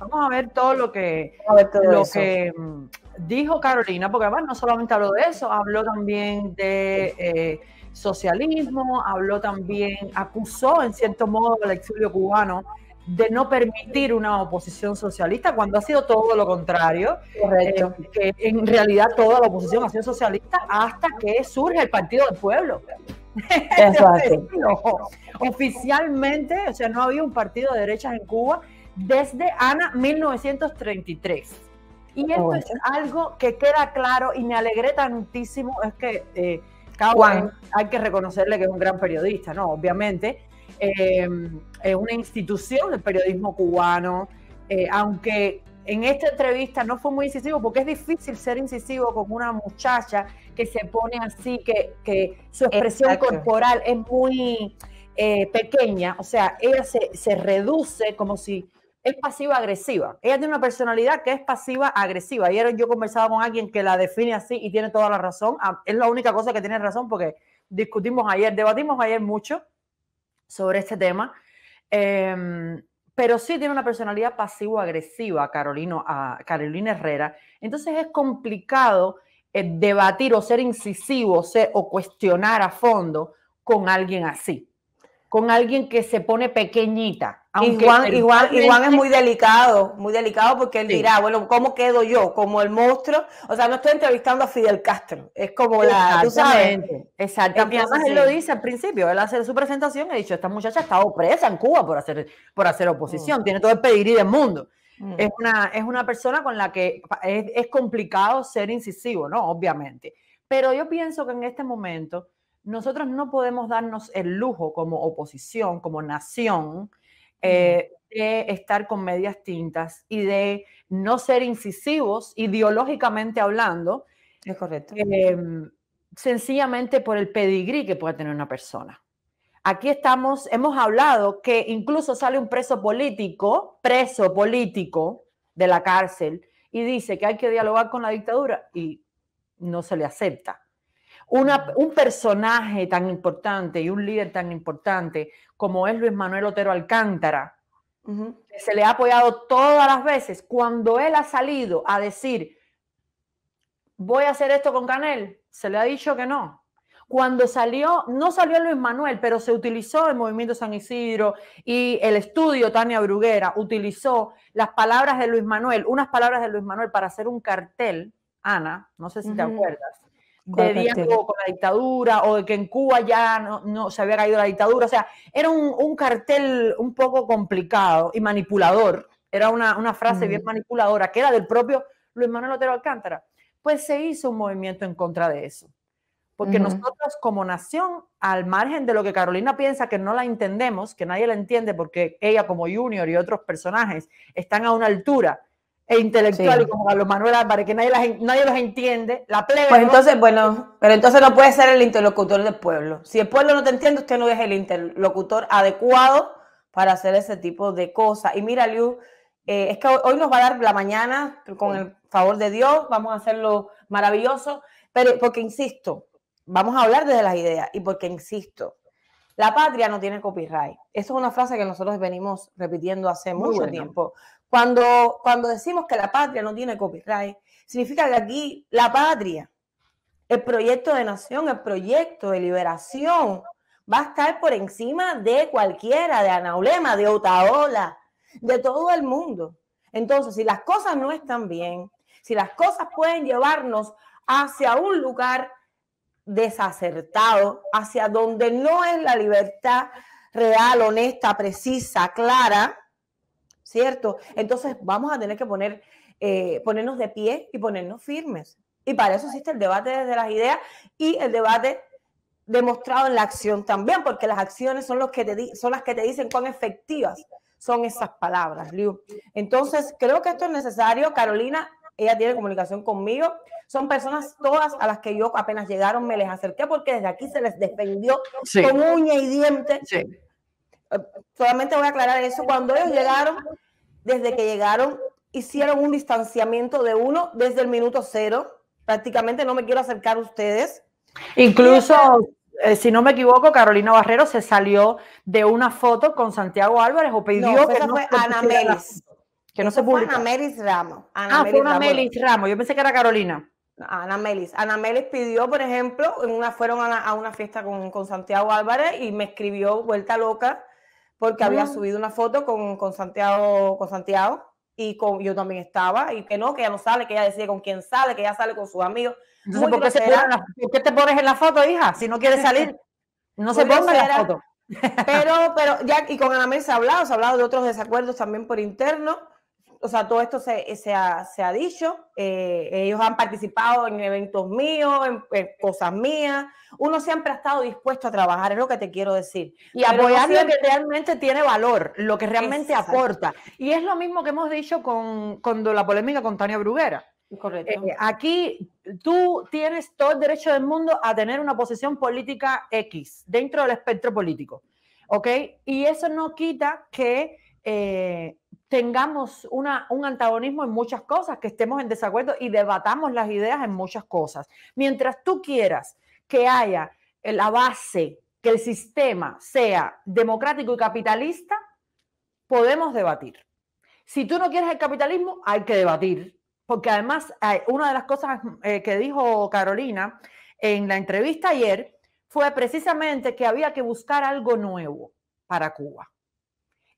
Vamos a ver todo lo que, lo que mm, dijo Carolina, porque además no solamente habló de eso, habló también de eh, socialismo, habló también, acusó en cierto modo al exilio cubano de no permitir una oposición socialista cuando ha sido todo lo contrario. Correcto. Eh, que en realidad toda la oposición ha sido socialista hasta que surge el Partido del Pueblo. Eso oficialmente, o sea, no había un partido de derechas en Cuba desde Ana 1933. Y esto es algo que queda claro y me alegré tantísimo, es que eh, eh hay que reconocerle que es un gran periodista, ¿no? Obviamente, em, es una institución del periodismo cubano, eh, aunque en esta entrevista no fue muy incisivo, porque es difícil ser incisivo con una muchacha que se pone así, que, su expresión corporal es muy eh, pequeña, o sea, ella se reduce como si es pasiva agresiva. Ella tiene una personalidad que es pasiva agresiva. Ayer yo conversaba con alguien que la define así y tiene toda la razón. Ah, es la única cosa que tiene razón porque discutimos ayer, debatimos ayer mucho sobre este tema. Em, pero sí tiene una personalidad pasivo agresiva Carolina Herrera. Entonces es complicado eh, debatir o ser incisivo o cuestionar a fondo con alguien así, con alguien que se pone pequeñita Igual, Juan, es muy delicado, muy delicado porque él dirá, bueno, ¿cómo quedo yo? Como el monstruo. O sea, no estoy entrevistando a Fidel Castro, es como la... gente. Exactamente. Y además él lo dice al principio, él hace su presentación, y ha dicho, esta muchacha ha estado presa en Cuba por hacer, por hacer oposición, mm. tiene todo el pedigrí del mundo. Mm. Es, una, es una persona con la que es, es complicado ser incisivo, ¿no? Obviamente. Pero yo pienso que en este momento nosotros no podemos darnos el lujo como oposición, como nación, eh, de estar con medias tintas y de no ser incisivos ideológicamente hablando. Es correcto. Em, sencillamente por el pedigrí que pueda tener una persona. Aquí estamos, hemos hablado que incluso sale un preso político, preso político de la cárcel y dice que hay que dialogar con la dictadura y no se le acepta. un personaje tan importante y un líder tan importante como es Luis Manuel Otero Alcántara, que se le ha apoyado todas las veces, cuando él ha salido a decir, voy a hacer esto con Canel, se le ha dicho que no. Cuando salió, no salió Luis Manuel, pero se utilizó el Movimiento San Isidro y el estudio Tania Bruguera utilizó las palabras de Luis Manuel, unas palabras de Luis Manuel para hacer un cartel, Ana, no sé si te acuerdas, de diálogo con la dictadura o de que en Cuba ya no, se había caído la dictadura. O sea, era un, cartel un poco complicado y manipulador. Era una, frase bien mm. manipuladora que era del propio Luis Manuel Otero Alcántara. Pues se hizo un movimiento en contra de eso. Porque nosotros como nación, al margen de lo que Carolina piensa que no la entendemos, que nadie la entiende porque ella como Junior y otros personajes están a una altura e intelectual y como Carlos Manuel Álvarez, que nadie, nadie los entiende, la plebe. Pues entonces, bueno, pero entonces no puede ser el interlocutor del pueblo. Si el pueblo no te entiende, usted no es el interlocutor adecuado para hacer ese tipo de cosas. Y mira, Liu, eh, es que hoy nos va a dar la mañana, con el favor de Dios, vamos a hacerlo maravilloso, pero porque insisto, vamos a hablar desde las ideas y porque insisto, la patria no tiene copyright. Esa es una frase que nosotros venimos repitiendo hace mucho tiempo, cuando, cuando decimos que la patria no tiene copyright, significa que aquí la patria, el proyecto de nación, el proyecto de liberación, va a estar por encima de cualquiera, de Anaulema, de Otaola, de todo el mundo. Entonces, si las cosas no están bien, si las cosas pueden llevarnos hacia un lugar desacertado, hacia donde no es la libertad real, honesta, precisa, clara, ¿cierto? Entonces vamos a tener que poner, eh, ponernos de pie y ponernos firmes. Y para eso existe el debate desde las ideas y el debate demostrado en la acción también, porque las acciones son, los que te son las que te dicen cuán efectivas son esas palabras, Liu. Entonces, creo que esto es necesario. Carolina, ella tiene comunicación conmigo. Son personas todas a las que yo apenas llegaron me les acerqué porque desde aquí se les defendió con uña y diente solamente voy a aclarar eso, cuando ellos llegaron, desde que llegaron, hicieron un distanciamiento de uno desde el minuto cero, prácticamente no me quiero acercar a ustedes. Incluso, eh, si no me equivoco, Carolina Barrero se salió de una foto con Santiago Álvarez o pidió que, no Ana que no se publicara. Ana Melis Ramos. Ah, Ana Ramos. Yo pensé que era Carolina. Ana Melis. Ana Melis pidió, por ejemplo, en una, fueron a, una fiesta con, Santiago Álvarez y me escribió vuelta loca porque había subido una foto con, Santiago, con Santiago y con, yo también estaba, y que no, que ella no sale, que ella decide con quién sale, que ella sale con sus amigos. Entonces, ¿por qué, ¿por qué, te pones en la foto, hija? Si no quieres salir, no se ponga en la foto. Pero, pero ya, y con Ana Mesa se ha hablado, se ha hablado de otros desacuerdos también por interno, o sea, todo esto se, eh, se, ha, se ha, dicho, eh, ellos han participado en eventos míos, en, cosas mías, uno siempre ha estado dispuesto a trabajar, es lo que te quiero decir. Y apoyar lo que realmente tiene valor, lo que realmente aporta. Y es lo mismo que hemos dicho con, la polémica con Tania Bruguera. Correcto. Eh, aquí tú tienes todo el derecho del mundo a tener una posición política X dentro del espectro político, ¿ok? Y eso no quita que tengamos una, un antagonismo en muchas cosas, que estemos en desacuerdo y debatamos las ideas en muchas cosas. Mientras tú quieras que haya la base, que el sistema sea democrático y capitalista, podemos debatir. Si tú no quieres el capitalismo, hay que debatir, porque además eh, una de las cosas eh, que dijo Carolina en la entrevista ayer fue precisamente que había que buscar algo nuevo para Cuba.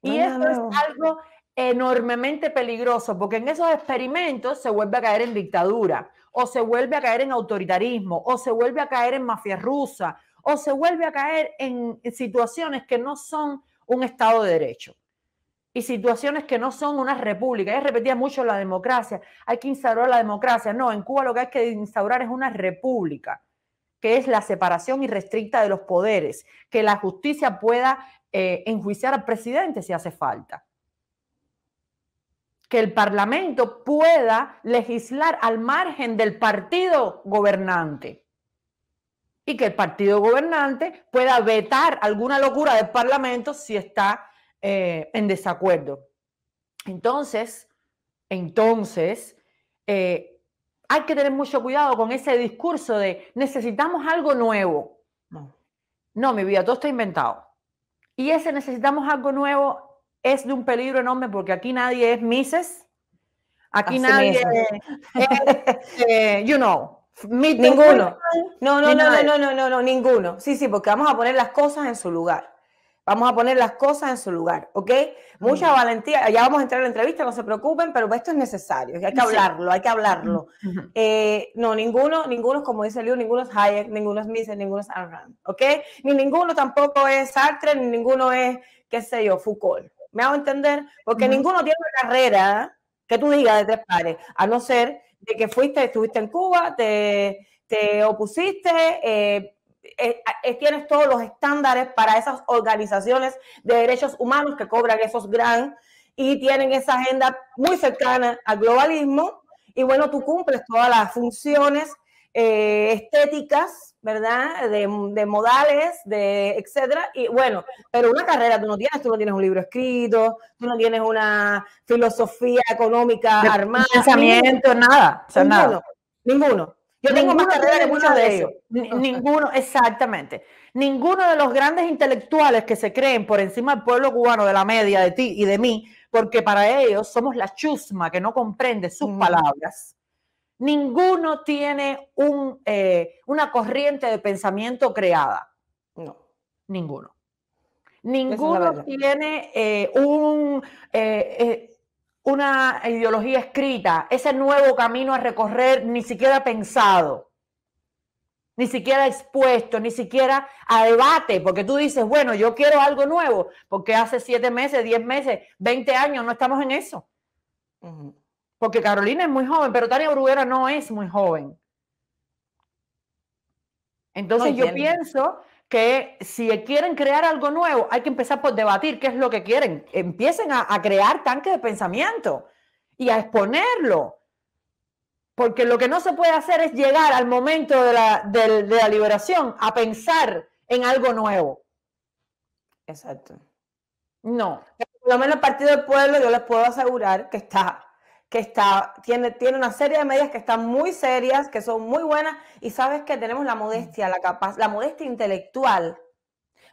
Y eso esto es algo, enormemente peligroso, porque en esos experimentos se vuelve a caer en dictadura, o se vuelve a caer en autoritarismo, o se vuelve a caer en mafia rusa, o se vuelve a caer en situaciones que no son un Estado de Derecho y situaciones que no son una república. Y repetía mucho la democracia, hay que instaurar la democracia. No, en Cuba lo que hay que instaurar es una república, que es la separación irrestricta de los poderes, que la justicia pueda eh, enjuiciar al presidente si hace falta que el Parlamento pueda legislar al margen del partido gobernante y que el partido gobernante pueda vetar alguna locura del Parlamento si está eh, en desacuerdo. Entonces, entonces, eh, hay que tener mucho cuidado con ese discurso de necesitamos algo nuevo. No, no mi vida, todo está inventado. Y ese necesitamos algo nuevo es de un peligro enorme porque aquí nadie es Mises, aquí nadie es, eh, you know. Ninguno. No, no, no, no, no, no, no, ninguno. Sí, sí, porque vamos a poner las cosas en su lugar. Vamos a poner las cosas en su lugar, ¿ok? Mucha mm. valentía. Ya vamos a entrar en la entrevista, no se preocupen, pero esto es necesario. Hay que hablarlo, hay que hablarlo. Mm, eh, no, ninguno, ninguno como dice Liu, ninguno es Hayek, ninguno es Mises, ninguno es Arran, ¿ok? Ni ninguno tampoco es Sartre, ni ninguno es, qué sé yo, Foucault. ¿Me hago entender? Porque ninguno tiene una carrera que tú digas de tres pares, a no ser de que fuiste, estuviste en Cuba, te, te opusiste, eh, eh, eh, tienes todos los estándares para esas organizaciones de derechos humanos que cobran esos gran y tienen esa agenda muy cercana al globalismo. Y bueno, tú cumples todas las funciones eh, estéticas, ¿verdad? De, modales, de etcétera. Y bueno, pero una carrera tú no tienes, tú no tienes un libro escrito, tú no tienes una filosofía económica de armada. Pensamiento, nada. O sea, nada. ninguno. Yo tengo más carreras que muchos de ellos. Ninguno, exactamente. Ninguno de los grandes intelectuales que se creen por encima del pueblo cubano, de la media, de ti y de mí, porque para ellos somos la chusma que no comprende sus mm. palabras Ninguno tiene eh, una corriente de pensamiento creada. No. Ninguno. Ninguno tiene eh, eh, una ideología escrita, ese nuevo camino a recorrer, ni siquiera pensado ni siquiera expuesto, ni siquiera a debate, porque tú dices, bueno, yo quiero algo nuevo, porque hace siete meses, diez meses, veinte años no estamos en eso porque Carolina es muy joven, pero Tania Bruguera no es muy joven. Entonces yo pienso que si quieren crear algo nuevo, hay que empezar por debatir qué es lo que quieren. Empiecen a, crear tanques de pensamiento y a exponerlo. Porque lo que no se puede hacer es llegar al momento de la, de la liberación a pensar en algo nuevo. Exacto. No. Por lo menos el Partido del Pueblo, yo les puedo asegurar que está que está, tiene, tiene una serie de medidas que están muy serias, que son muy buenas, y sabes que tenemos la modestia, la, capaz, la modestia intelectual,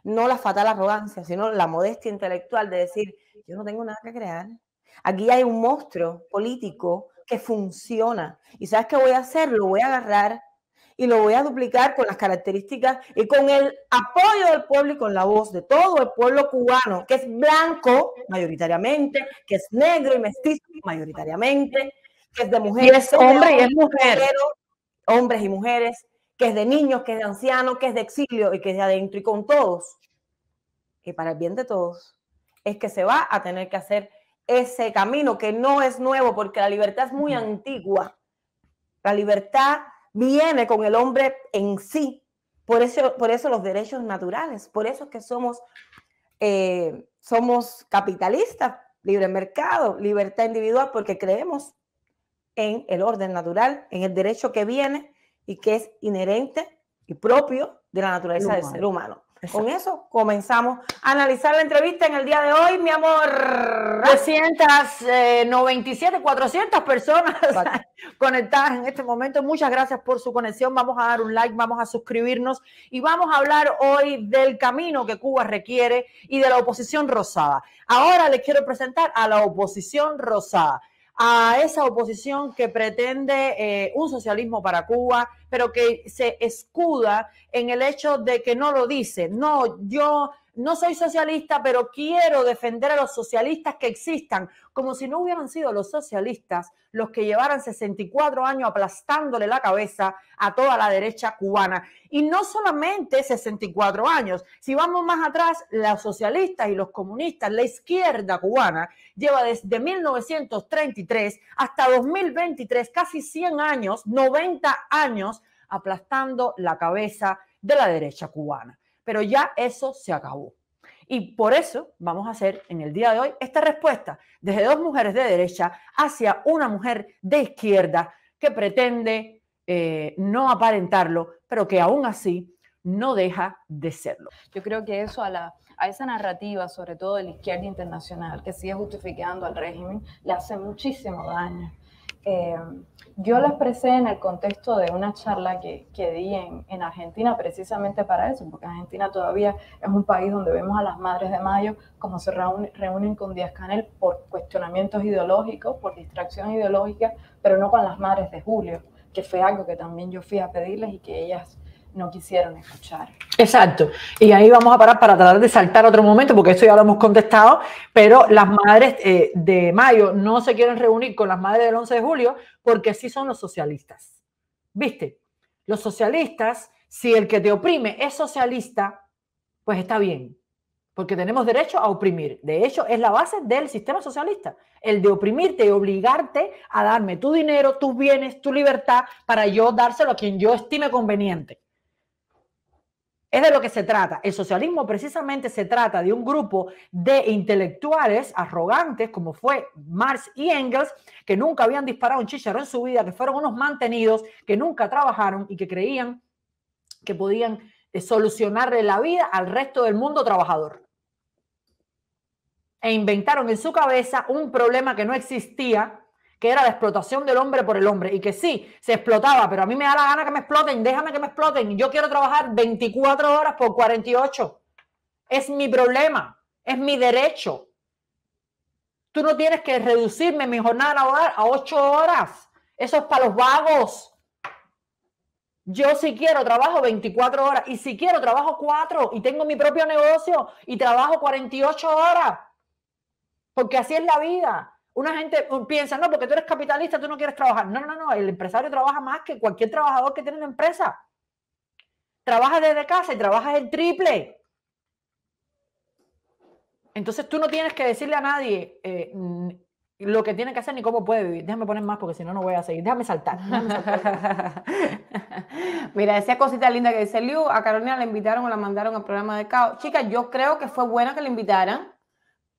no la fatal arrogancia, sino la modestia intelectual de decir, yo no tengo nada que crear. Aquí hay un monstruo político que funciona. Y sabes qué voy a hacer, lo voy a agarrar y lo voy a duplicar con las características y con el apoyo del pueblo y con la voz de todo el pueblo cubano, que es blanco mayoritariamente, que es negro y mestizo mayoritariamente, que es de mujeres. Y es hombre y Hombres y mujeres, que es de niños, que es de ancianos, que es de exilio y que es de adentro y con todos. Y para el bien de todos, es que se va a tener que hacer ese camino que no es nuevo porque la libertad es muy antigua. La libertad viene con el hombre en sí. Por eso, por eso los derechos naturales, por eso que somos, eh, somos capitalistas, libre mercado, libertad individual, porque creemos en el orden natural, en el derecho que viene y que es inherente y propio de la naturaleza del ser humano. Con eso comenzamos a analizar la entrevista en el día de hoy, mi amor. 397, 400 eh, personas conectadas en este momento. Muchas gracias por su conexión. Vamos a dar un like, vamos a suscribirnos y vamos a hablar hoy del camino que Cuba requiere y de la oposición rosada. Ahora les quiero presentar a la oposición rosada a esa oposición que pretende eh, un socialismo para Cuba, pero que se escuda en el hecho de que no lo dice. No, yo no soy socialista, pero quiero defender a los socialistas que existan, como si no hubieran sido los socialistas los que llevaran 64 años aplastándole la cabeza a toda la derecha cubana. Y no solamente 64 años, si vamos más atrás, los socialistas y los comunistas, la izquierda cubana, lleva desde 1933 hasta 2023, casi 100 años, 90 años, aplastando la cabeza de la derecha cubana. Pero ya eso se acabó. Y por eso vamos a hacer en el día de hoy esta respuesta desde dos mujeres de derecha hacia una mujer de izquierda que pretende eh, no aparentarlo, pero que aún así no deja de serlo. Yo creo que eso a, a esa narrativa, sobre todo de la izquierda internacional, que sigue justificando al régimen, le hace muchísimo daño. Em, yo lo expresé en el contexto de una charla que, que di en, Argentina precisamente para eso, porque Argentina todavía es un país donde vemos a las madres de mayo como se reúnen con Díaz Canel por cuestionamientos ideológicos, por distracción ideológica, pero no con las madres de julio, que fue algo que también yo fui a pedirles y que ellas no quisieron escuchar. Exacto. Y ahí vamos a parar para tratar de saltar otro momento, porque eso ya lo hemos contestado, pero las madres eh, de mayo no se quieren reunir con las madres del 11 de julio porque sí son los socialistas. ¿Viste? Los socialistas, si el que te oprime es socialista, pues está bien, porque tenemos derecho a oprimir. De hecho, es la base del sistema socialista, el de oprimirte y obligarte a darme tu dinero, tus bienes, tu libertad, para yo dárselo a quien yo estime conveniente. Es de lo que se trata. El socialismo precisamente se trata de un grupo de intelectuales arrogantes, como fue Marx y Engels, que nunca habían disparado un chicharro en su vida, que fueron unos mantenidos, que nunca trabajaron y que creían que podían eh, solucionarle la vida al resto del mundo trabajador. E inventaron en su cabeza un problema que no existía que era la explotación del hombre por el hombre y que sí, se explotaba, pero a mí me da la gana que me exploten, déjame que me exploten, yo quiero trabajar 24 horas por 48. Es mi problema, es mi derecho. Tú no tienes que reducirme mi jornada a 8 horas. Eso es para los vagos. Yo si quiero trabajo 24 horas y si quiero trabajo 4 y tengo mi propio negocio y trabajo 48 horas. Porque así es la vida. Una gente oh, piensa, no, porque tú eres capitalista, tú no quieres trabajar. No, no, no, el empresario trabaja más que cualquier trabajador que tiene la empresa. trabaja desde casa y trabajas el triple. Entonces tú no tienes que decirle a nadie eh, lo que tiene que hacer ni cómo puede vivir. Déjame poner más porque si no, no voy a seguir. Déjame saltar. Mira, esa cosita linda que dice Liu, a Carolina la invitaron o la mandaron al programa de caos. Chicas, yo creo que fue buena que la invitaran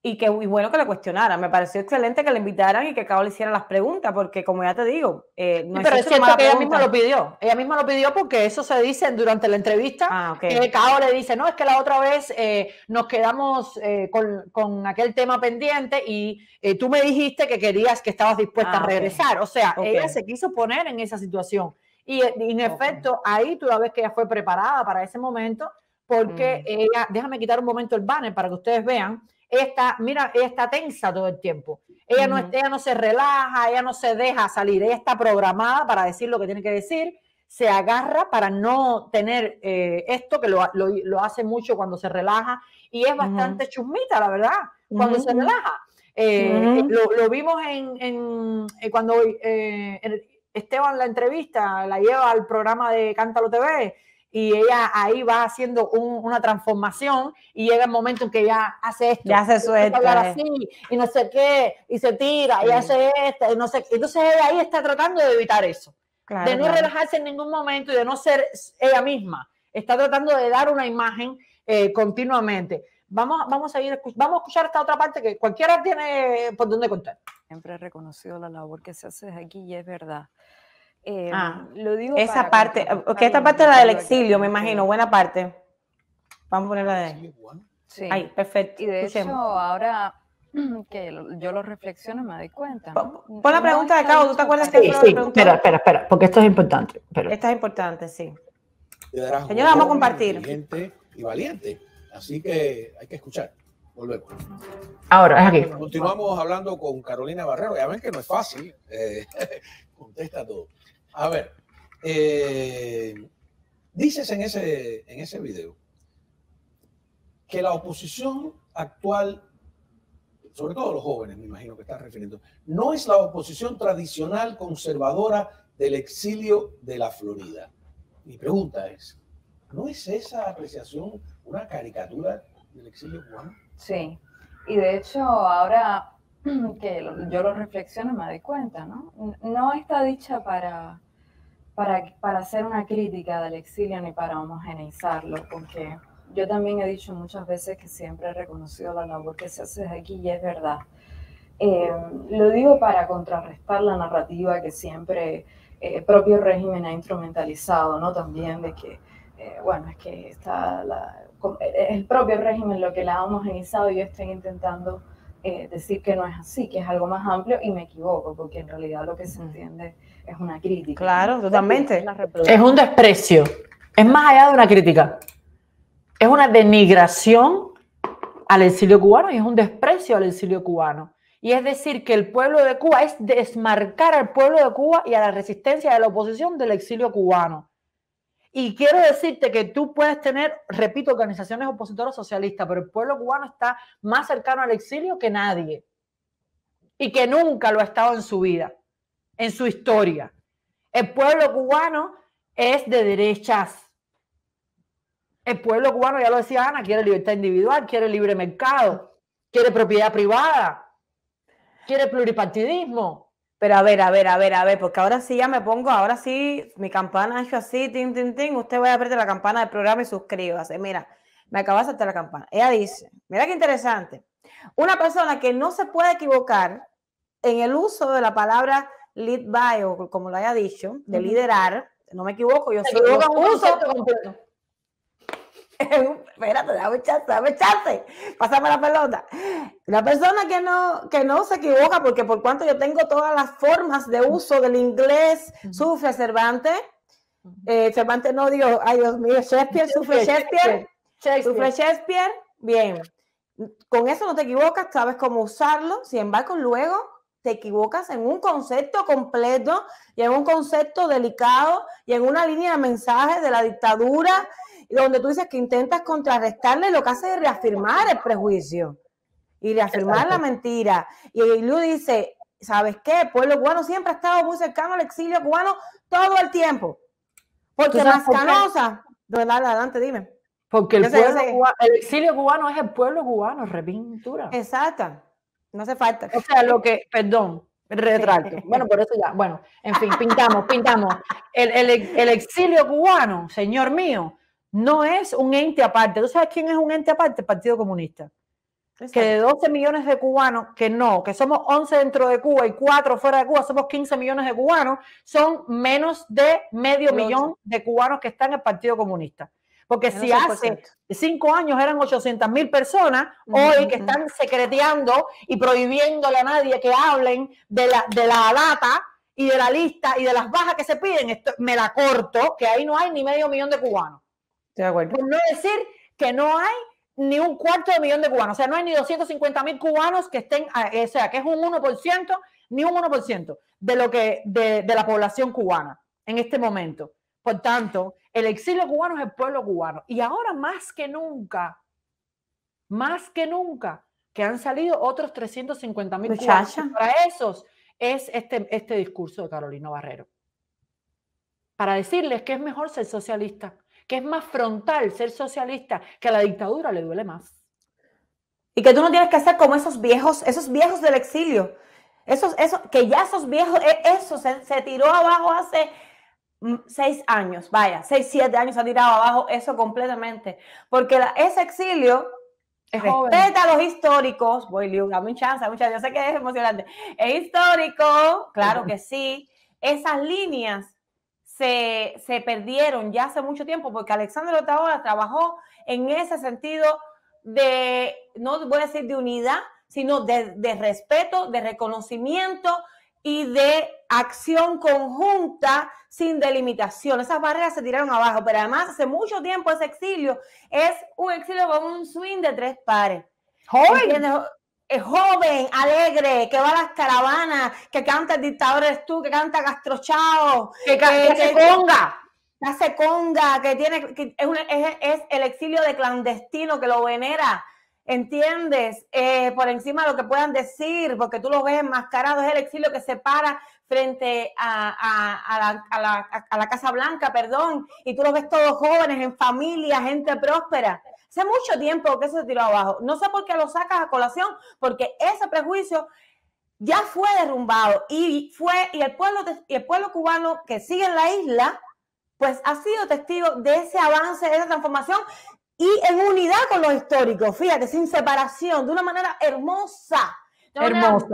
y bueno que le cuestionaran. Me pareció excelente que la invitaran y que Cabo le hiciera las preguntas, porque como ya te digo, eh, no es que ella misma lo pidió. Ella misma lo pidió porque eso se dice durante la entrevista. Ah, que le dice, no, es que la otra vez eh, nos quedamos eh, con, aquel tema pendiente y tú me dijiste que querías que estabas dispuesta a ah, regresar. O sea, ella se quiso poner en esa situación. Y, en efecto, ahí tú la que ella fue preparada para ese momento, porque mm. ella, déjame quitar un momento el banner para que ustedes vean mira, ella está tensa todo el tiempo. Ella, no, no se relaja, ella no se deja salir, ella está programada para decir lo que tiene que decir, se agarra para no tener eh, esto que lo, hace mucho cuando se relaja y es bastante chumita, la verdad, cuando se relaja. Eh, eh, lo, vimos en, cuando Esteban la entrevista, la lleva al programa de Cántalo TV y ella ahí va haciendo una transformación y llega el momento en que ya hace esto. Ya se suelta. Y, no sé qué, y se tira, y hace esto, no sé Entonces ella ahí está tratando de evitar eso. de no relajarse en ningún momento y de no ser ella misma. Está tratando de dar una imagen eh, continuamente. Vamos, vamos, a ir, vamos a escuchar esta otra parte que cualquiera tiene por donde contar. Siempre he reconocido la labor que se hace aquí y es verdad ah, em, lo digo esa parte, que, esta parte la del exilio, me imagino, buena parte. Vamos a ponerla de ahí. Sí. Ahí, perfecto. Y de hecho, ahora que yo lo reflexiono me doy cuenta. Pon la pregunta de Cabo, ¿tú te acuerdas sí, sí, espera, espera, espera, porque esto es importante. Pero... Esto es importante, sí. Señora, vamos a compartir. Y valiente, así que hay que escuchar. Volvemos. Ahora, es aquí. Continuamos hablando con Carolina Barrero. Ya ven que no es fácil. Eh, contesta todo. A ver, eh, dices en ese, en ese video que la oposición actual, sobre todo los jóvenes, me imagino que estás refiriendo, no es la oposición tradicional conservadora del exilio de la Florida. Mi pregunta es, ¿no es esa apreciación una caricatura del exilio cubano? Sí, y de hecho ahora que yo lo reflexiono me doy cuenta, ¿no? No está dicha para para, para hacer una crítica del exilio ni para homogeneizarlo, porque yo también he dicho muchas veces que siempre he reconocido la labor que se hace aquí y es verdad. Eh, lo digo para contrarrestar la narrativa que siempre eh, el propio régimen ha instrumentalizado, ¿no? También de que, eh, bueno, es que está el propio régimen lo que la ha homogeneizado y yo estoy intentando decir que no es así, que es algo más amplio y me equivoco, porque en realidad lo que se entiende es una crítica. Claro, totalmente. Es un desprecio. Es más allá de una crítica. Es una denigración al exilio cubano y es un desprecio al exilio cubano. Y es decir, que el pueblo de Cuba es desmarcar al pueblo de Cuba y a la resistencia de la oposición del exilio cubano. Y quiero decirte que tú puedes tener, repito, organizaciones opositoras socialistas, pero el pueblo cubano está más cercano al exilio que nadie. Y que nunca lo ha estado en su vida en su historia. El pueblo cubano es de derechas. El pueblo cubano, ya lo decía Ana, quiere libertad individual, quiere libre mercado, quiere propiedad privada, quiere pluripartidismo. Pero a ver, a ver, a ver, a ver, porque ahora sí ya me pongo, ahora sí mi campana ha hecho así, tim tim usted va a apretar la campana del programa y suscríbase. Mira, me acabas de saltar la campana. Ella dice, mira qué interesante, una persona que no se puede equivocar en el uso de la palabra lead by, o como lo haya dicho, de liderar, no me equivoco, yo soy uso espérate, dame chance, dame chance, pásame la pelota. La persona que no, que no se equivoca, porque por cuanto yo tengo todas las formas de uso del inglés, sufre Cervantes, eh, Cervantes no dio, ay Dios mío, Shakespeare, sufre Shakespeare, Shakespeare, sufre Shakespeare, bien. Con eso no te equivocas, sabes cómo usarlo, sin embargo, luego te equivocas en un concepto completo y en un concepto delicado y en una línea de mensaje de la dictadura, donde tú dices que intentas contrarrestarle, lo que hace es reafirmar el prejuicio y reafirmar la mentira. Y Lu dice, ¿sabes qué? El pueblo cubano siempre ha estado muy cercano al exilio cubano todo el tiempo. Porque canosa canosas adelante, dime. Porque el, pueblo, el, exilio cubano es el pueblo cubano, repintura. Exacto. No hace falta. O sea, lo que, perdón, retrato. Bueno, por eso ya, bueno, en fin, pintamos, pintamos. El, exilio cubano, señor mío, no es un ente aparte. ¿Tú sabes quién es un ente aparte? El Partido Comunista. Que de 12 millones de cubanos, que no, que somos 11 dentro de Cuba y 4 fuera de Cuba, somos 15 millones de cubanos, son menos de medio millón de cubanos que están en el Partido Comunista. Porque si hace cinco años eran 800 mil personas, hoy que están secreteando y prohibiéndole a nadie que hablen de la, de la data y de la lista y de las bajas que se piden, esto, me la corto, que ahí no hay ni medio millón de cubanos. De acuerdo. Por no decir que no hay ni un cuarto de millón de cubanos, o sea, no hay ni 250 mil cubanos que estén, ah, eh, o sea, que es un 1%, ni un 1% de lo que, de, de la población cubana en este momento. Por tanto, el exilio cubano es el pueblo cubano. Y ahora más que nunca, más que nunca, que han salido otros 350 mil cubanos. Para esos es este, este discurso de Carolina Barrero. Para decirles que es mejor ser socialista, que es más frontal ser socialista, que a la dictadura le duele más. Y que tú no tienes que hacer como esos viejos, esos viejos del exilio. Esos, esos, que ya esos viejos, e, eso se tiró abajo hace Mm, seis años, vaya, seis, siete años ha tirado abajo eso completamente. Porque ese exilio respeta a los históricos. Voy, Liu, dame chance, Yo sé que es emocionante. Es histórico, claro que sí. Esas líneas se, se perdieron ya hace mucho tiempo porque Alexander ahora trabajó en ese sentido de, no voy a decir de unidad, sino de, de respeto, de reconocimiento y de acción conjunta sin delimitación. Esas barreras se tiraron abajo, pero además hace mucho tiempo ese exilio es un exilio con un swing de tres pares. Joven. Eh, joven, alegre, que va a las caravanas, que canta el dictador tú, que canta Castro que, que, que, conga hace conga, que tiene, es, es, el exilio de clandestino que lo venera ¿Entiendes? Eh, por encima de lo que puedan decir, porque tú lo ves enmascarado, es el exilio que se para frente a, la, Casa Blanca, perdón, y tú lo ves todos jóvenes, en familia, gente próspera. Hace mucho tiempo que eso se tiró abajo. No sé por qué lo sacas a colación, porque ese prejuicio ya fue derrumbado y fue y el pueblo y el pueblo cubano que sigue en la isla pues ha sido testigo de ese avance, de esa transformación y en unidad con los históricos, fíjate, sin separación, de una manera hermosa. hermosa.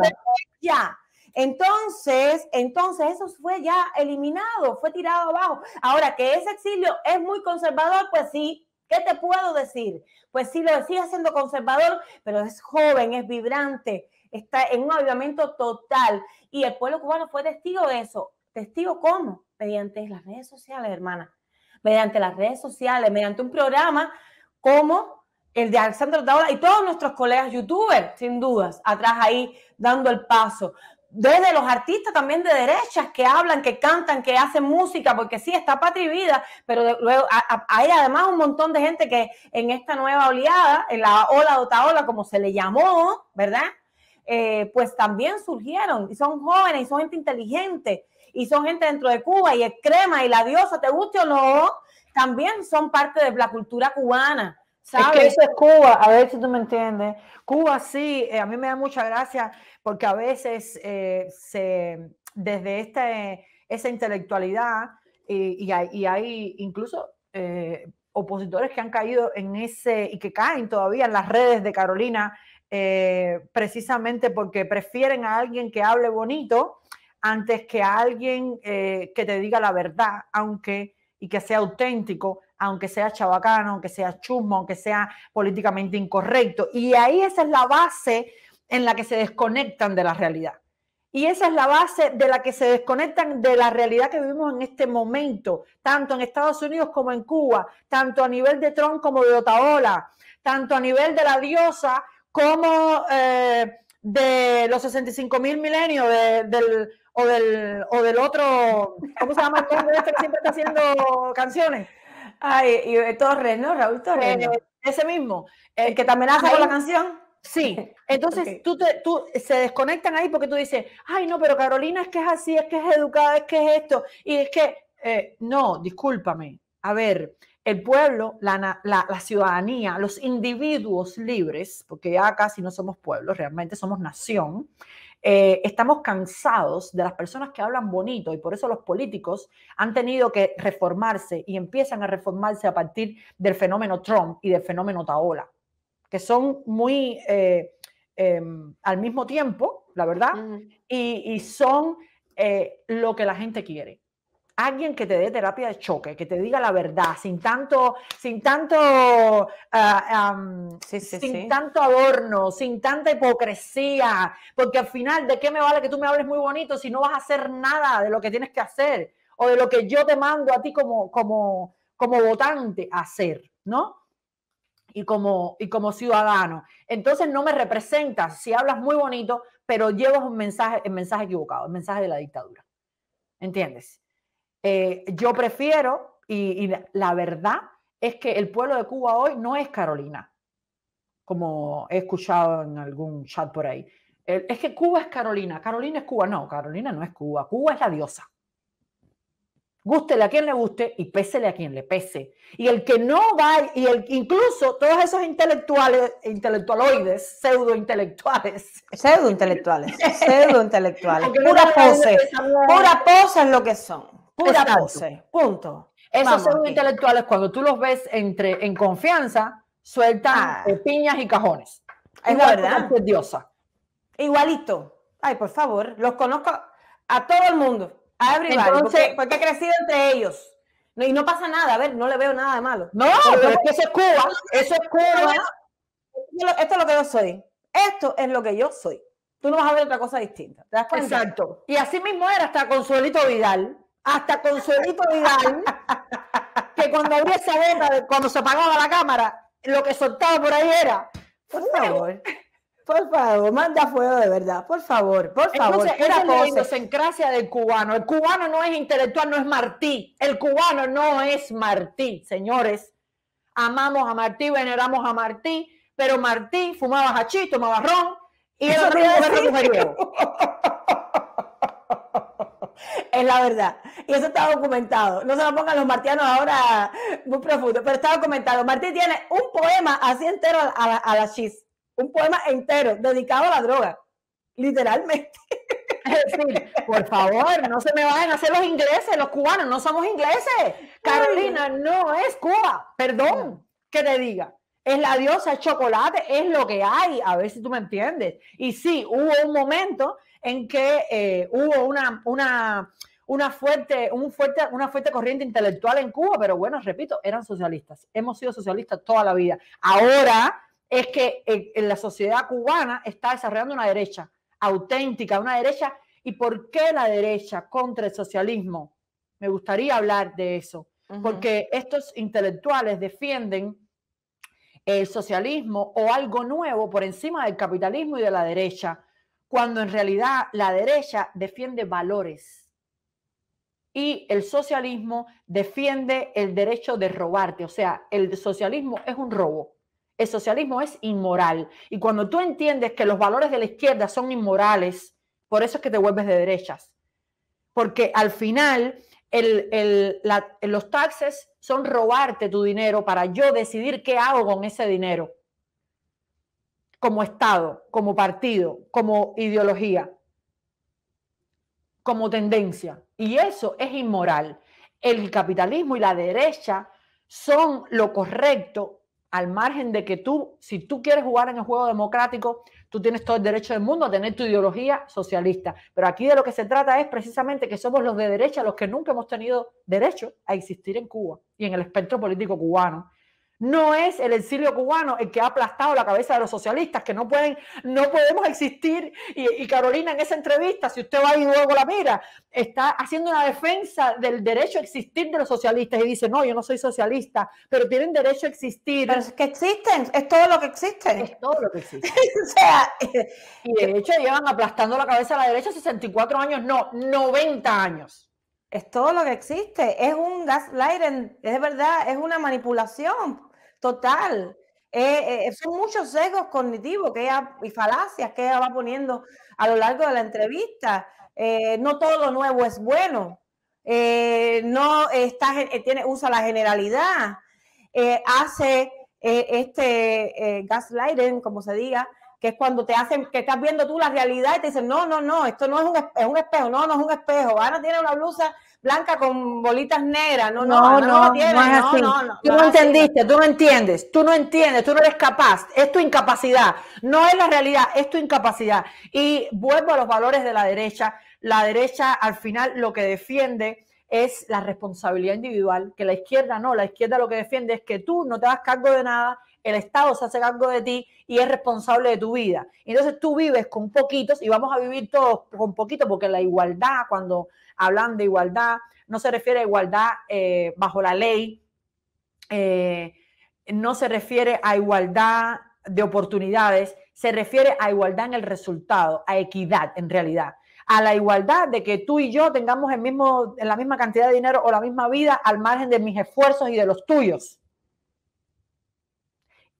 Ya. Entonces, entonces eso fue ya eliminado, fue tirado abajo. Ahora que ese exilio es muy conservador, pues sí, ¿qué te puedo decir? Pues sí, lo sigue siendo conservador, pero es joven, es vibrante, está en un avivamiento total. Y el pueblo cubano fue testigo de eso. ¿Testigo cómo? Mediante las redes sociales, hermana. Mediante las redes sociales, mediante un programa como el de Alexander Taola y todos nuestros colegas youtubers, sin dudas, atrás ahí dando el paso. Desde los artistas también de derechas que hablan, que cantan, que hacen música, porque sí, está patrivida, pero luego hay además un montón de gente que en esta nueva oleada, en la ola Dotaola, como se le llamó, ¿verdad? Eh, pues también surgieron y son jóvenes y son gente inteligente y son gente dentro de Cuba y es crema y la diosa, te guste o no, también son parte de la cultura cubana. ¿sabes? Es que eso es Cuba, a ver si tú me entiendes. Cuba sí, eh, a mí me da mucha gracia porque a veces eh, se, desde esta, esa intelectualidad y hay, y, hay, incluso eh, opositores que han caído en ese y que caen todavía en las redes de Carolina precisamente porque prefieren a alguien que hable bonito antes que a alguien que te diga la verdad, aunque y que sea auténtico, aunque sea chabacano, aunque sea chusmo, aunque sea políticamente incorrecto. Y ahí esa es la base en la que se desconectan de la realidad. Y esa es la base de la que se desconectan de la realidad que vivimos en este momento, tanto en Estados Unidos como en Cuba, tanto a nivel de Trump como de Otaola, tanto a nivel de la diosa como eh, de los 65 mil milenios de, del o del, o del otro, ¿cómo se llama el este que siempre está haciendo canciones? Ay, y eh, Torres, ¿no? Raúl Torres. Eh, ese mismo. El que también amenaza con la canción. Sí, entonces tú, se desconectan ahí porque tú dices, ay, no, pero Carolina es que es así, es que es educada, es que es esto, y es que, eh, no, discúlpame, a ver, el pueblo, la, ciudadanía, los individuos libres, porque ya casi no somos pueblos, realmente somos nación, eh, estamos cansados de las personas que hablan bonito y por eso los políticos han tenido que reformarse y empiezan a reformarse a partir del fenómeno Trump y del fenómeno Taola, que son muy eh, em, al mismo tiempo, la verdad, y, son eh, lo que la gente quiere alguien que te dé terapia de choque, que te diga la verdad, sin tanto, sin tanto, ah, sin tanto adorno, sin tanta hipocresía, porque al final, ¿de qué me vale que tú me hables muy bonito si no vas a hacer nada de lo que tienes que hacer o de lo que yo te mando a ti como, como, como votante a hacer, ¿no? Y como, y como ciudadano. Entonces no me representas si hablas muy bonito, pero llevas un mensaje, el mensaje equivocado, el mensaje de la dictadura. ¿Entiendes? Eh, yo prefiero, y, la verdad es que el pueblo de Cuba hoy no es Carolina, como he escuchado en algún chat por ahí. es que Cuba es Carolina, Carolina es Cuba. No, Carolina no es Cuba, Cuba es la diosa. Gústele a quien le guste y pésele a quien le pese. Y el que no va, y el, incluso todos esos intelectuales, intelectualoides, pseudo intelectuales. pseudointelectuales. pura pose, pura pose es lo que son punto. Esos seres intelectuales, cuando tú los ves entre, en confianza, sueltan ah. piñas y cajones. Es verdad. diosa. Igualito. Ay, por favor, los conozco a todo el mundo, a everybody, porque, he crecido entre ellos. y no pasa nada, a ver, no le veo nada de malo. No, pero, es que eso es Cuba, eso es Cuba. Esto es lo que yo soy. Esto es lo que yo soy. Tú no vas a ver otra cosa distinta. Exacto. Y así mismo era hasta Consuelito Vidal hasta con Consuelito Vidal, que cuando abría esa cuando se apagaba la cámara, lo que soltaba por ahí era. Por favor. Por favor, manda fuego de verdad, por favor, por favor. Entonces, era es la idiosincrasia del cubano. El cubano no es intelectual, no es Martí. El cubano no es Martí, señores. Amamos a Martí, veneramos a Martí, pero Martí fumaba hachí, tomaba ron y era un mujeriego. es la verdad. Y eso está documentado. No se lo pongan los martianos ahora muy profundo, pero está documentado. Martí tiene un poema así entero a la, a chis, un poema entero dedicado a la droga, literalmente. por favor, no se me vayan a hacer los ingleses, los cubanos, no somos ingleses. Carolina no es Cuba, perdón que te diga. Es la diosa, chocolate, es lo que hay, a ver si tú me entiendes. Y sí, hubo un momento en que eh, hubo una, fuerte, un fuerte, una fuerte corriente intelectual en Cuba, pero bueno, repito, eran socialistas. Hemos sido socialistas toda la vida. Ahora es que eh, en, la sociedad cubana está desarrollando una derecha auténtica, una derecha. ¿Y por qué la derecha contra el socialismo? Me gustaría hablar de eso, porque estos intelectuales defienden el socialismo o algo nuevo por encima del capitalismo y de la derecha cuando en realidad la derecha defiende valores y el socialismo defiende el derecho de robarte. O sea, el socialismo es un robo. El socialismo es inmoral. Y cuando tú entiendes que los valores de la izquierda son inmorales, por eso es que te vuelves de derechas. Porque al final los taxes son robarte tu dinero para yo decidir qué hago con ese dinero como Estado, como partido, como ideología, como tendencia. Y eso es inmoral. El capitalismo y la derecha son lo correcto al margen de que tú, si tú quieres jugar en el juego democrático, tú tienes todo el derecho del mundo a tener tu ideología socialista. Pero aquí de lo que se trata es precisamente que somos los de derecha los que nunca hemos tenido derecho a existir en Cuba y en el espectro político cubano. No es el exilio cubano el que ha aplastado la cabeza de los socialistas, que no pueden, no podemos existir. Y, Carolina, en esa entrevista, si usted va y luego la mira, está haciendo una defensa del derecho a existir de los socialistas y dice, no, yo no soy socialista, pero tienen derecho a existir. Pero es que existen, es todo lo que existe. Es todo lo que existe. o sea, y de hecho llevan aplastando la cabeza a la derecha 64 años, no, 90 años es todo lo que existe. Es un gaslighting, es verdad, es una manipulación. Total. Eh, eh, son muchos sesgos cognitivos que y falacias que ella va poniendo a lo largo de la entrevista. Eh, no todo lo nuevo es bueno. no está, tiene, usa la generalidad. hace este gaslighting, como se diga, que es cuando te hacen, que estás viendo tú la realidad y te dicen, no, no, no, esto no es un, es un espejo, no, no es un espejo. Ana tiene una blusa blanca con bolitas negras. No, no, no, no, no, no es así. tú no entendiste, tú no entiendes, tú no entiendes, tú no eres capaz. Es tu incapacidad, no es la realidad, es tu incapacidad. Y vuelvo a los valores de la derecha. La derecha al final lo que defiende es la responsabilidad individual, que la izquierda no, la izquierda lo que defiende es que tú no te das cargo de nada, el Estado se hace cargo de ti y es responsable de tu vida. Entonces tú vives con poquitos y vamos a vivir todos con poquitos porque la igualdad, cuando hablan de igualdad, no se refiere a igualdad eh, bajo la ley, eh, no se refiere a igualdad de oportunidades, se refiere a igualdad en el resultado, a equidad en realidad a la igualdad, de que tú y yo tengamos el mismo, la misma cantidad de dinero o la misma vida al margen de mis esfuerzos y de los tuyos.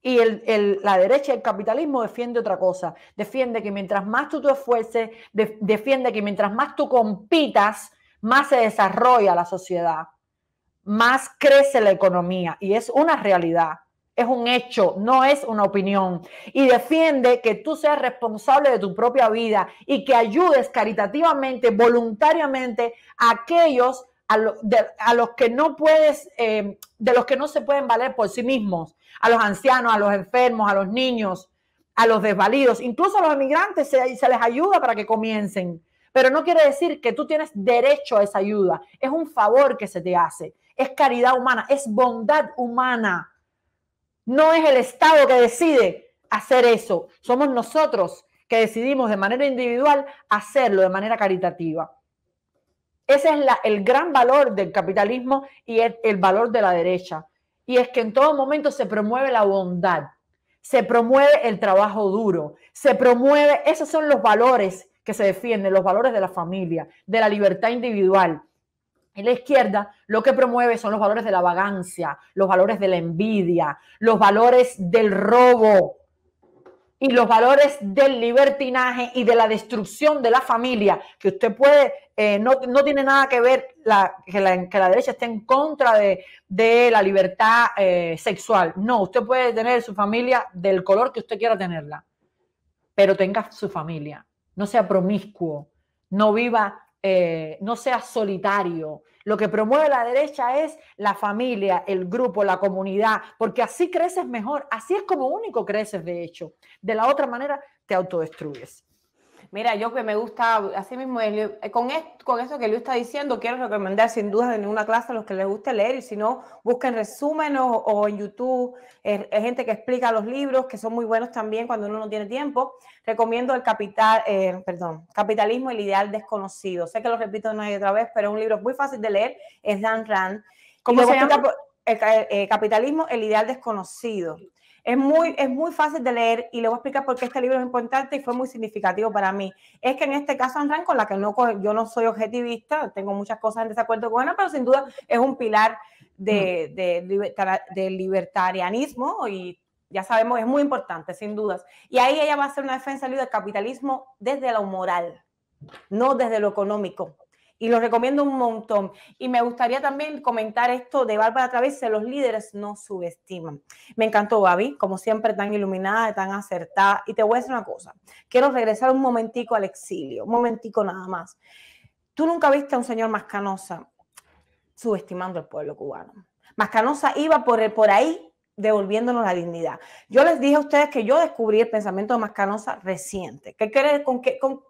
Y la derecha y el capitalismo defiende otra cosa. Defiende que mientras más tú te esfuerces, defiende que mientras más tú compitas, más se desarrolla la sociedad, más crece la economía. Y es una realidad es un hecho, no es una opinión. Y defiende que tú seas responsable de tu propia vida y que ayudes caritativamente, voluntariamente a aquellos a, los que no puedes, eh, de los que no se pueden valer por sí mismos, a los ancianos, a los enfermos, a los niños, a los desvalidos, incluso a los emigrantes se, se les ayuda para que comiencen. Pero no quiere decir que tú tienes derecho a esa ayuda. Es un favor que se te hace. Es caridad humana, es bondad humana no es el Estado que decide hacer eso, somos nosotros que decidimos de manera individual hacerlo de manera caritativa. Ese es el gran valor del capitalismo y el valor de la derecha. Y es que en todo momento se promueve la bondad, se promueve el trabajo duro, se promueve, esos son los valores que se defienden, los valores de la familia, de la libertad individual, y la izquierda lo que promueve son los valores de la vagancia, los valores de la envidia, los valores del robo y los valores del libertinaje y de la destrucción de la familia, que usted puede, eh, no, tiene nada que ver que, la, derecha esté en contra de, la libertad eh, sexual. No, usted puede tener su familia del color que usted quiera tenerla, pero tenga su familia, no sea promiscuo, no viva eh, no sea solitario, lo que promueve la derecha es la familia, el grupo, la comunidad, porque así creces mejor, así es como único creces, de hecho. De la otra manera, te autodestruyes. Mira, yo que me gusta, así mismo, eh, con, con eso que Luis está diciendo, quiero recomendar sin duda de ninguna clase a los que les guste leer y si no, busquen resúmenes o, en YouTube, eh, hay gente que explica los libros, que son muy buenos también cuando uno no tiene tiempo. Recomiendo el capital, eh, perdón, Capitalismo, el ideal desconocido. Sé que lo repito una y otra vez, pero es un libro muy fácil de leer, es Dan Rand. como se llama? Capitalismo, el ideal desconocido. Es muy, es muy fácil de leer y le voy a explicar por qué este libro es importante y fue muy significativo para mí. Es que en este caso, Andrán, con la que no, yo no soy objetivista, tengo muchas cosas en desacuerdo con Ana, pero sin duda es un pilar de, mm. de, libertarianismo y ya sabemos, es muy importante, sin dudas. Y ahí ella va a hacer una defensa del capitalismo desde lo moral, no desde lo económico y lo recomiendo un montón. Y me gustaría también comentar esto de Bárbara de los líderes no subestiman. Me encantó, Babi, como siempre, tan iluminada, tan acertada. Y te voy a decir una cosa, quiero regresar un momentico al exilio, un momentico nada más. Tú nunca viste a un señor Mascanosa subestimando al pueblo cubano. Mascanosa iba por, por ahí devolviéndonos la dignidad. Yo les dije a ustedes que yo descubrí el pensamiento de Mascanosa reciente. ¿Qué quiere, con, qué, con,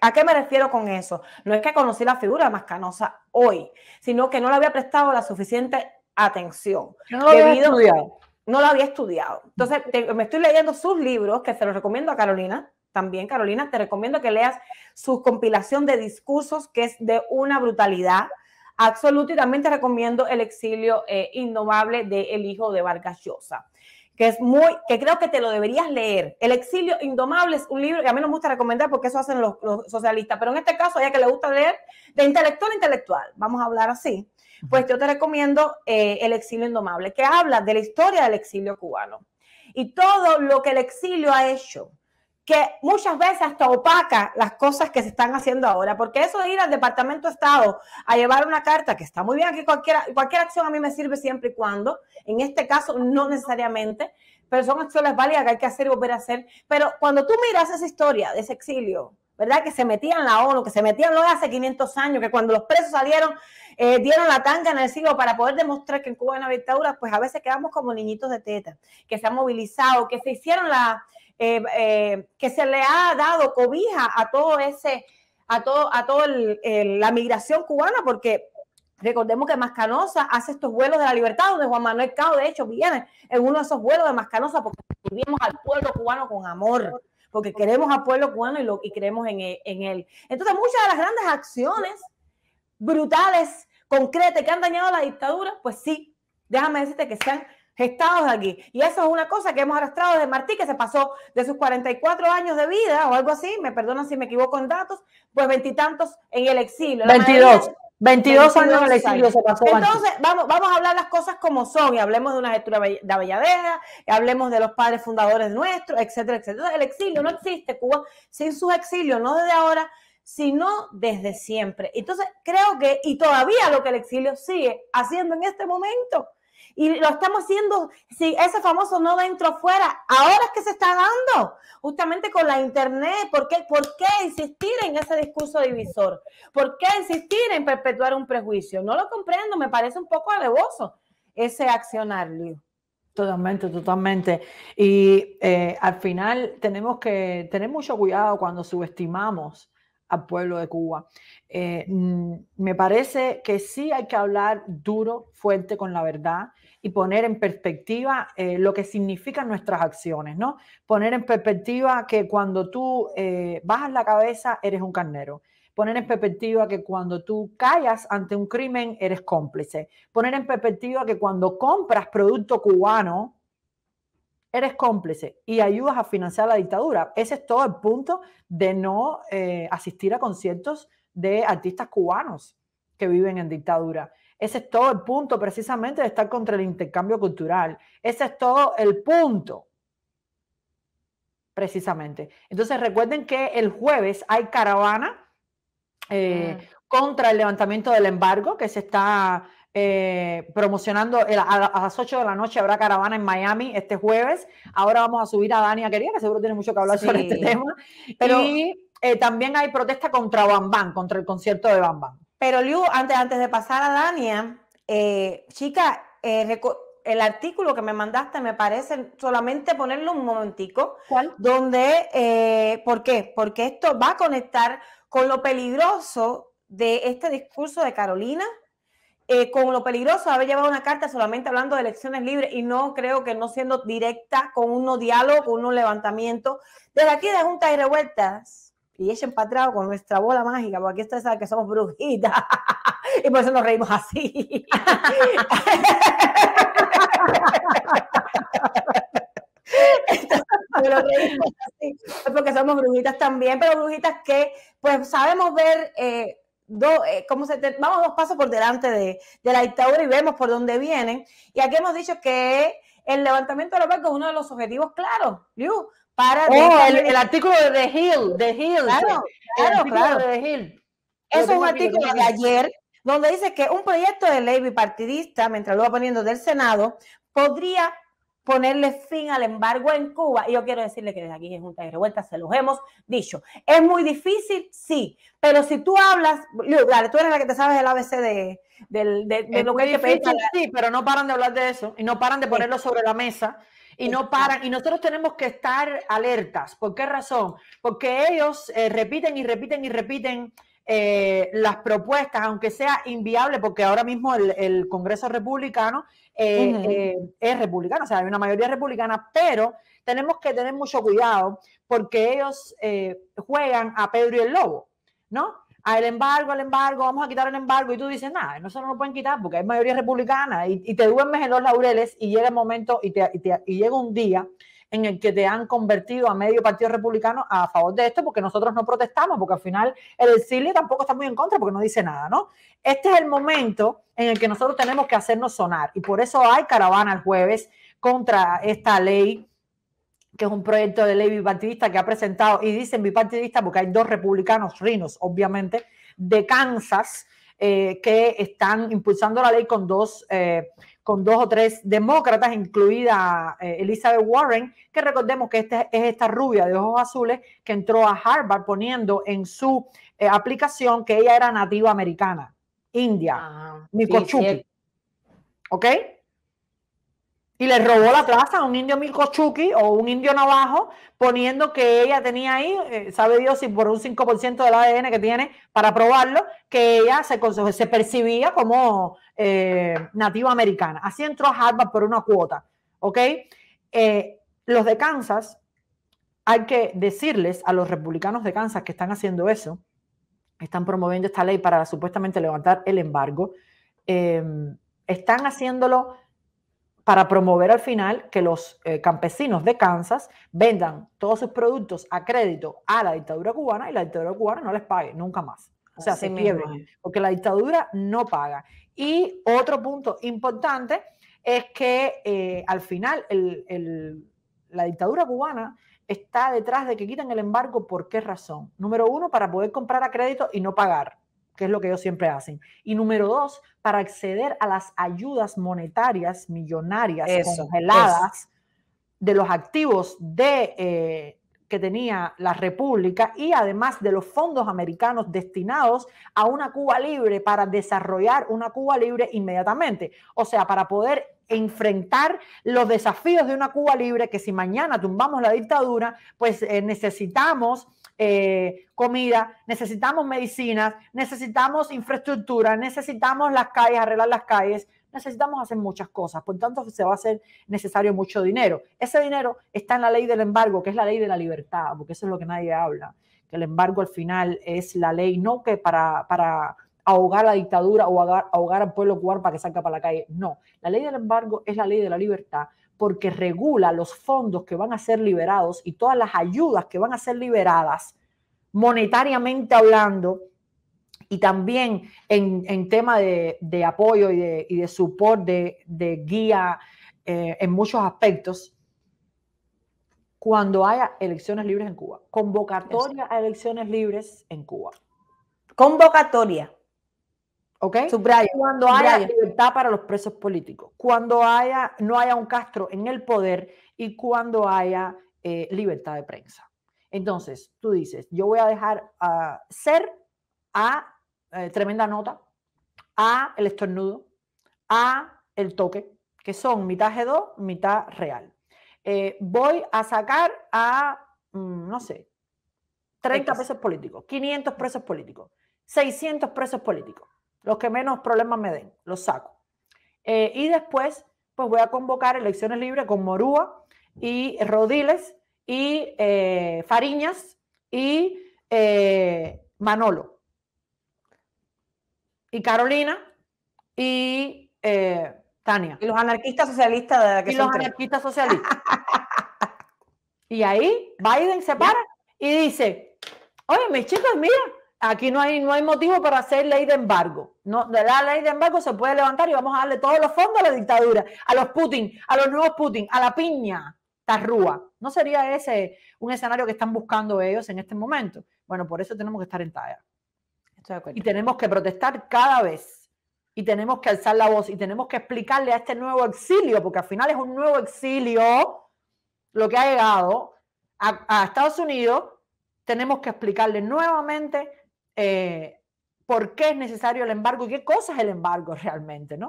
¿A qué me refiero con eso? No es que conocí la figura de Mascanosa hoy, sino que no le había prestado la suficiente atención. no lo había estudiado. No lo había estudiado. Entonces, me estoy leyendo sus libros, que se los recomiendo a Carolina. También, Carolina, te recomiendo que leas su compilación de discursos, que es de una brutalidad absoluta. Y también te recomiendo El exilio Innovable eh, indomable de El hijo de Vargas Llosa que es muy, que creo que te lo deberías leer. El exilio indomable es un libro que a mí no me gusta recomendar porque eso hacen los, socialistas, pero en este caso, ya que le gusta leer, de intelectual intelectual, vamos a hablar así, pues yo te recomiendo eh, El exilio indomable, que habla de la historia del exilio cubano y todo lo que el exilio ha hecho que muchas veces hasta opaca las cosas que se están haciendo ahora, porque eso de ir al Departamento de Estado a llevar una carta, que está muy bien, aquí, cualquier, cualquier acción a mí me sirve siempre y cuando, en este caso no necesariamente, pero son acciones válidas que hay que hacer y volver a hacer, pero cuando tú miras esa historia de ese exilio, ¿verdad? Que se metían la ONU, que se metían lo hace 500 años, que cuando los presos salieron, eh, dieron la tanga en el siglo para poder demostrar que en Cuba hay una dictadura, pues a veces quedamos como niñitos de teta, que se han movilizado, que se hicieron la, eh, eh, que se le ha dado cobija a todo ese, a todo, a todo la migración cubana, porque recordemos que Mascanosa hace estos vuelos de la libertad, donde Juan Manuel Cao, de hecho, viene en uno de esos vuelos de Mascanosa, porque vivimos al pueblo cubano con amor, porque queremos al pueblo cubano y, lo, y creemos en, en él. Entonces, muchas de las grandes acciones brutales, concretas, que han dañado la dictadura, pues sí, déjame decirte que sean gestados aquí. Y eso es una cosa que hemos arrastrado de Martí, que se pasó de sus 44 años de vida o algo así, me perdonan si me equivoco en datos, pues veintitantos en el exilio. 22. 22 años en el exilio se pasó. Entonces, vamos, vamos a hablar las cosas como son y hablemos de una gestura de la hablemos de los padres fundadores nuestros, etcétera, etcétera. El exilio no existe, Cuba, sin sus exilio no desde ahora, sino desde siempre. Entonces, creo que, y todavía lo que el exilio sigue haciendo en este momento, y lo estamos haciendo, si ese famoso no dentro fuera. ahora es que se está dando, justamente con la internet. ¿Por qué, ¿Por qué insistir en ese discurso divisor? ¿Por qué insistir en perpetuar un prejuicio? No lo comprendo, me parece un poco alevoso ese accionar, Totalmente, totalmente. Y eh, al final tenemos que tener mucho cuidado cuando subestimamos al pueblo de Cuba. Eh, mm, me parece que sí hay que hablar duro, fuerte con la verdad y poner en perspectiva eh, lo que significan nuestras acciones, ¿no? Poner en perspectiva que cuando tú eh, bajas la cabeza eres un carnero. Poner en perspectiva que cuando tú callas ante un crimen eres cómplice. Poner en perspectiva que cuando compras producto cubano eres cómplice y ayudas a financiar la dictadura. Ese es todo el punto de no eh, asistir a conciertos de artistas cubanos que viven en dictadura. Ese es todo el punto precisamente de estar contra el intercambio cultural. Ese es todo el punto. Precisamente. Entonces recuerden que el jueves hay caravana eh, mm. contra el levantamiento del embargo que se está eh, promocionando a, las 8 de la noche habrá caravana en Miami este jueves. Ahora vamos a subir a Dania Quería, que seguro tiene mucho que hablar sobre este tema. Pero y, eh, también hay protesta contra Bam contra el concierto de Bam Pero Liu, antes, antes de pasar a Dania, eh, chica, el artículo que me mandaste me parece solamente ponerlo un momentico. ¿Cuál? Donde, ¿por qué? Porque esto va a conectar con lo peligroso de este discurso de Carolina eh, con lo peligroso de haber llevado una carta solamente hablando de elecciones libres y no creo que no siendo directa con uno diálogo, con unos levantamiento. Desde aquí de Juntas y Revueltas, y echen para atrás con nuestra bola mágica, porque aquí ustedes saben que somos brujitas y por eso nos reímos así. Entonces, porque somos brujitas también, pero brujitas que pues sabemos ver eh, eh, como se vamos dos pasos por delante de, la dictadura y vemos por dónde vienen. Y aquí hemos dicho que el levantamiento de los bancos es uno de los objetivos claros, para... Oh, el, artículo de The Hill, Claro, claro, De Hill. Eso es un artículo de ayer donde dice que un proyecto de ley bipartidista, mientras lo va poniendo del Senado, podría ponerle fin al embargo en Cuba. Y yo quiero decirle que desde aquí en Junta de Revuelta se los hemos dicho. ¿Es muy difícil? Sí. Pero si tú hablas, tú eres la que te sabes el ABC de, lo que hay Sí, pero no paran de hablar de eso y no paran de ponerlo sobre la mesa y no paran. Y nosotros tenemos que estar alertas. ¿Por qué razón? Porque ellos eh, repiten y repiten y repiten. Eh, las propuestas, aunque sea inviable, porque ahora mismo el, el Congreso Republicano eh, eh, es republicana, o sea, hay una mayoría republicana, pero tenemos que tener mucho cuidado porque ellos eh, juegan a Pedro y el Lobo, ¿no? el embargo, al embargo, vamos a quitar el embargo y tú dices, nada, no no lo pueden quitar porque hay mayoría republicana y, te duermes en los laureles y llega el momento y llega un día en el que te han convertido a medio partido republicano a favor de esto, porque nosotros no protestamos, porque al final el exilio tampoco está muy en contra, porque no dice nada, ¿no? Este es el momento en el que nosotros tenemos que hacernos sonar y por eso hay caravana el jueves contra esta ley que es un proyecto de ley bipartidista que ha presentado, y dicen bipartidista porque hay dos republicanos rinos, obviamente, de Kansas, eh, que están impulsando la ley con dos, eh, con dos o tres demócratas, incluida eh, Elizabeth Warren, que recordemos que esta es esta rubia de ojos azules que entró a Harvard poniendo en su aplicación que ella era nativa americana, india, ni ah, Sí, ¿Ok? y le robó la plaza a un indio Milcochuki o un indio Navajo, poniendo que ella tenía ahí, eh, sabe Dios si por un 5% del ADN que tiene para probarlo, que ella se, se percibía como eh, nativa americana. Así entró a Harvard por una cuota, ¿ok? Eh, los de Kansas, hay que decirles a los republicanos de Kansas que están haciendo eso, están promoviendo esta ley para supuestamente levantar el embargo, están haciéndolo para promover al final que los eh, campesinos de Kansas vendan todos sus productos a crédito a la dictadura cubana y la dictadura cubana no les pague nunca más. O sea, se pierden, porque la dictadura no paga. Y otro punto importante es que eh, al final la dictadura cubana está detrás de que quiten el embargo. ¿Por qué razón? Número uno, para poder comprar a crédito y no pagar que es lo que ellos siempre hacen. Y número dos, para acceder a las ayudas monetarias millonarias congeladas de los activos de, eh, que tenía la República y además de los fondos americanos destinados a una Cuba libre para desarrollar una Cuba libre inmediatamente. O sea, para poder enfrentar los desafíos de una Cuba libre que si mañana tumbamos la dictadura, pues eh, necesitamos eh, comida, necesitamos medicinas, necesitamos infraestructura, necesitamos las calles, arreglar las calles, necesitamos hacer muchas cosas. Por tanto, se va a hacer necesario mucho dinero. Ese dinero está en la ley del embargo, que es la ley de la libertad, porque eso es lo que nadie habla, que el embargo al final es la ley, no que para, ahogar a la dictadura o ahogar, ahogar, al pueblo cubano para que salga para la calle. No, la ley del embargo es la ley de la libertad porque regula los fondos que van a ser liberados y todas las ayudas que van a ser liberadas monetariamente hablando y también en, tema de, apoyo y de, y de de, guía eh, en muchos aspectos, cuando haya elecciones libres en Cuba. Convocatoria a elecciones libres en Cuba. Convocatoria. ¿Okay? cuando haya libertad para los presos políticos, cuando haya, no haya un Castro en el poder y cuando haya eh, libertad de prensa. Entonces, tú dices, yo voy a dejar ah, ser a eh, tremenda nota, a el estornudo, a el toque, que son mitad G2, mitad real. Eh, voy a sacar a, mm, no sé, 30 presos políticos, 500 presos políticos, 600 presos políticos los que menos problemas me den, los saco. Eh, y después, pues voy a convocar elecciones libres con Morúa y Rodiles y eh, Fariñas y eh, Manolo y Carolina y Tania. Y los anarquistas socialistas de que Y los anarquistas socialistas. y ahí Biden se para y dice, oye, mis chicos, mira, Aquí no hay, no hay motivo para hacer ley de embargo. No, la ley de embargo se puede levantar y vamos a darle todos los fondos a la dictadura, a los Putin, a los nuevos Putin, a la piña, a tarrúa. ¿No sería ese un escenario que están buscando ellos en este momento? Bueno, por eso tenemos que estar en talla. Y tenemos que protestar cada vez. Y tenemos que alzar la voz y tenemos que explicarle a este nuevo exilio, porque al final es un nuevo exilio lo que ha llegado a Estados Unidos. Tenemos que explicarle nuevamente eh, por qué es necesario el embargo y qué cosa es el embargo realmente, ¿no?